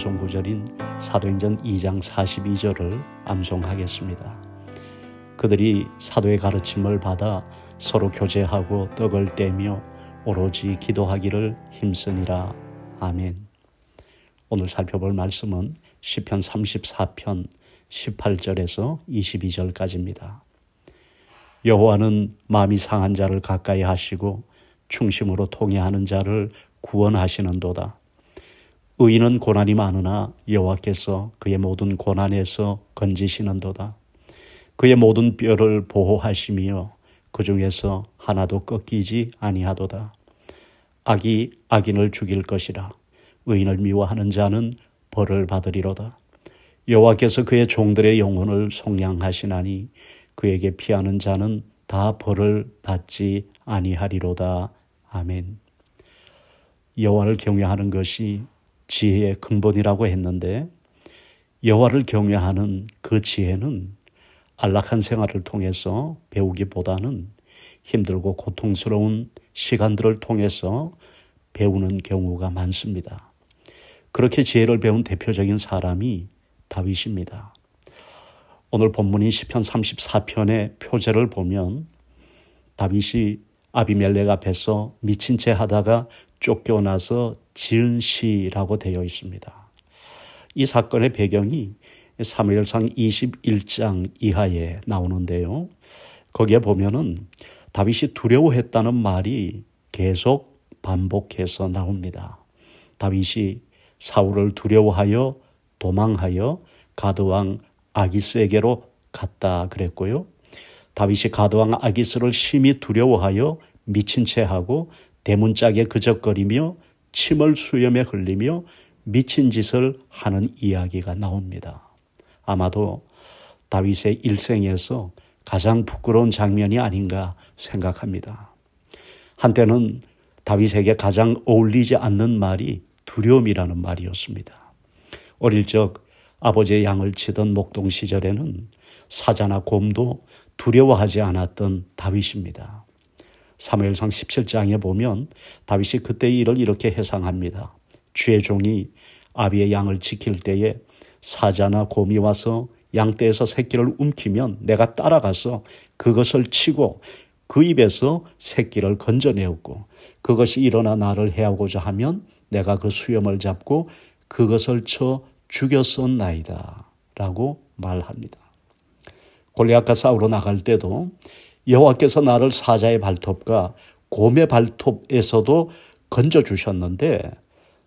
암송 구절인 사도행전 2장 42절을 암송하겠습니다. 그들이 사도의 가르침을 받아 서로 교제하고 떡을 떼며 오로지 기도하기를 힘쓰니라. 아멘. 오늘 살펴볼 말씀은 시편 34편 18절에서 22절까지입니다. 여호와는 마음이 상한 자를 가까이 하시고 충심으로 통해하는 자를 구원하시는도다. 의인은 고난이 많으나 여호와께서 그의 모든 고난에서 건지시는도다. 그의 모든 뼈를 보호하시며 그 중에서 하나도 꺾이지 아니하도다. 악이 악인을 죽일 것이라. 의인을 미워하는 자는 벌을 받으리로다. 여호와께서 그의 종들의 영혼을 속량하시나니 그에게 피하는 자는 다 벌을 받지 아니하리로다. 아멘. 여호와를 경외하는 것이 지혜의 근본이라고 했는데 여호와를 경외하는 그 지혜는 안락한 생활을 통해서 배우기보다는 힘들고 고통스러운 시간들을 통해서 배우는 경우가 많습니다. 그렇게 지혜를 배운 대표적인 사람이 다윗입니다. 오늘 본문인 시편 34편의 표제를 보면 다윗이 아비멜렉 앞에서 미친 채 하다가 쫓겨나서 지은 시라고 되어 있습니다. 이 사건의 배경이 사무엘상 21장 이하에 나오는데요. 거기에 보면은 다윗이 두려워했다는 말이 계속 반복해서 나옵니다. 다윗이 사울을 두려워하여 도망하여 가드왕 아기스에게로 갔다 그랬고요. 다윗이 가드왕 아기스를 심히 두려워하여 미친 채 하고 대문짝에 그적거리며 침을 수염에 흘리며 미친 짓을 하는 이야기가 나옵니다. 아마도 다윗의 일생에서 가장 부끄러운 장면이 아닌가 생각합니다. 한때는 다윗에게 가장 어울리지 않는 말이 두려움이라는 말이었습니다. 어릴 적 아버지의 양을 치던 목동 시절에는 사자나 곰도 두려워하지 않았던 다윗입니다. 사무엘상 17장에 보면 다윗이 그때의 일을 이렇게 해상합니다. 주의 종이 아비의 양을 지킬 때에 사자나 곰이 와서 양떼에서 새끼를 움키면 내가 따라가서 그것을 치고 그 입에서 새끼를 건져내었고 그것이 일어나 나를 해하고자 하면 내가 그 수염을 잡고 그것을 쳐 죽였었나이다. 라고 말합니다. 골리아카 싸우러 나갈 때도 여호와께서 나를 사자의 발톱과 곰의 발톱에서도 건져 주셨는데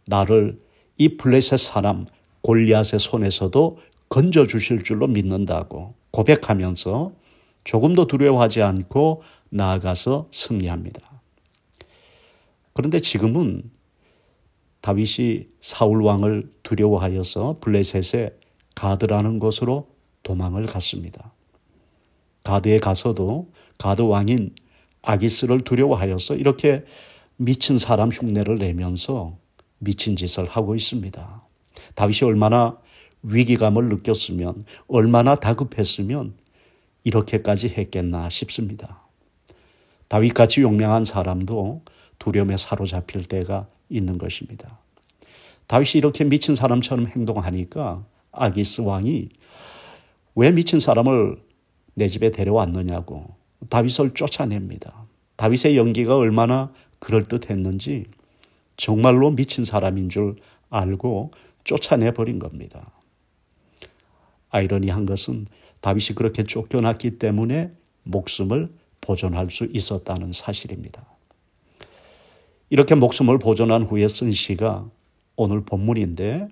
나를 이 블레셋 사람 골리앗의 손에서도 건져 주실 줄로 믿는다고 고백하면서 조금도 두려워하지 않고 나아가서 승리합니다. 그런데 지금은 다윗이 사울 왕을 두려워하여서 블레셋의 가드라는 곳으로 도망을 갔습니다. 가드에 가서도 가드 왕인 아기스를 두려워하여서 이렇게 미친 사람 흉내를 내면서 미친 짓을 하고 있습니다. 다윗이 얼마나 위기감을 느꼈으면 얼마나 다급했으면 이렇게까지 했겠나 싶습니다. 다윗같이 용맹한 사람도 두려움에 사로잡힐 때가 있는 것입니다. 다윗이 이렇게 미친 사람처럼 행동하니까 아기스 왕이 왜 미친 사람을 내 집에 데려왔느냐고 다윗을 쫓아냅니다. 다윗의 연기가 얼마나 그럴듯했는지 정말로 미친 사람인 줄 알고 쫓아내 버린 겁니다. 아이러니한 것은 다윗이 그렇게 쫓겨났기 때문에 목숨을 보존할 수 있었다는 사실입니다. 이렇게 목숨을 보존한 후에 쓴 시가 오늘 본문인데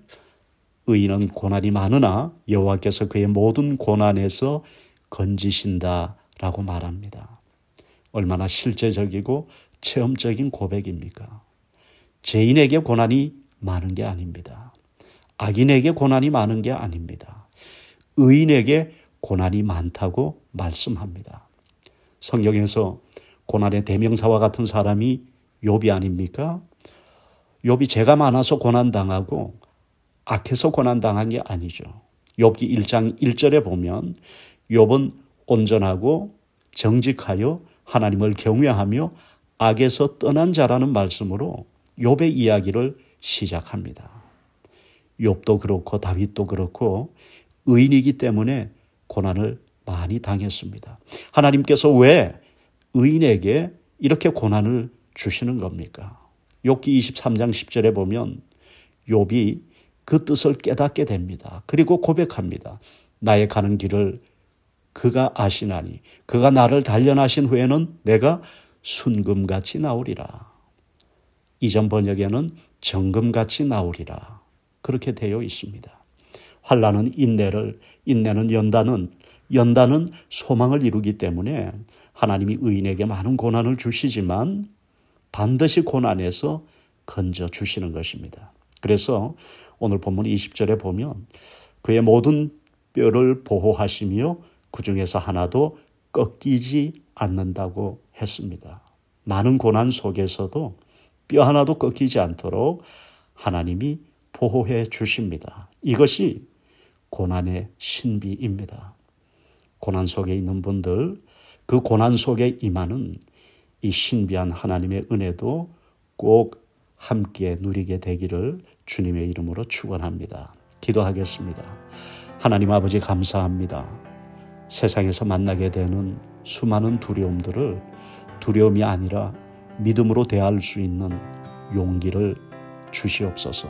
의인은 고난이 많으나 여호와께서 그의 모든 고난에서 건지신다 라고 말합니다. 얼마나 실제적이고 체험적인 고백입니까? 죄인에게 고난이 많은 게 아닙니다. 악인에게 고난이 많은 게 아닙니다. 의인에게 고난이 많다고 말씀합니다. 성경에서 고난의 대명사와 같은 사람이 욥이 아닙니까? 욥이 죄가 많아서 고난 당하고 악해서 고난 당한 게 아니죠. 욥기 1장 1절에 보면 욥은 온전하고 정직하여 하나님을 경외하며 악에서 떠난 자라는 말씀으로 욥의 이야기를 시작합니다. 욥도 그렇고 다윗도 그렇고 의인이기 때문에 고난을 많이 당했습니다. 하나님께서 왜 의인에게 이렇게 고난을 주시는 겁니까? 욥기 23장 10절에 보면 욥이 그 뜻을 깨닫게 됩니다. 그리고 고백합니다. 나의 가는 길을 그가 아시나니 그가 나를 단련하신 후에는 내가 순금같이 나오리라. 이전 번역에는 정금같이 나오리라. 그렇게 되어 있습니다. 환란은 인내를 인내는 연단은 연단은 소망을 이루기 때문에 하나님이 의인에게 많은 고난을 주시지만 반드시 고난에서 건져 주시는 것입니다. 그래서 오늘 본문 20절에 보면 그의 모든 뼈를 보호하시며 그 중에서 하나도 꺾이지 않는다고 했습니다. 많은 고난 속에서도 뼈 하나도 꺾이지 않도록 하나님이 보호해 주십니다. 이것이 고난의 신비입니다. 고난 속에 있는 분들, 그 고난 속에 임하는 이 신비한 하나님의 은혜도 꼭 함께 누리게 되기를 주님의 이름으로 축원합니다. 기도하겠습니다. 하나님 아버지 감사합니다. 세상에서 만나게 되는 수많은 두려움들을 두려움이 아니라 믿음으로 대할 수 있는 용기를 주시옵소서.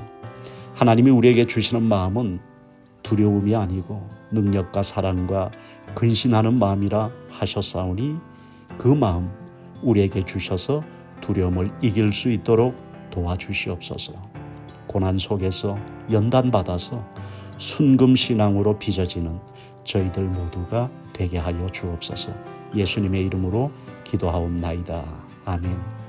하나님이 우리에게 주시는 마음은 두려움이 아니고 능력과 사랑과 근신하는 마음이라 하셨사오니 그 마음 우리에게 주셔서 두려움을 이길 수 있도록 도와주시옵소서. 고난 속에서 연단받아서 순금신앙으로 빚어지는 저희들 모두가 되게 하여 주옵소서. 예수님의 이름으로 기도하옵나이다. 아멘.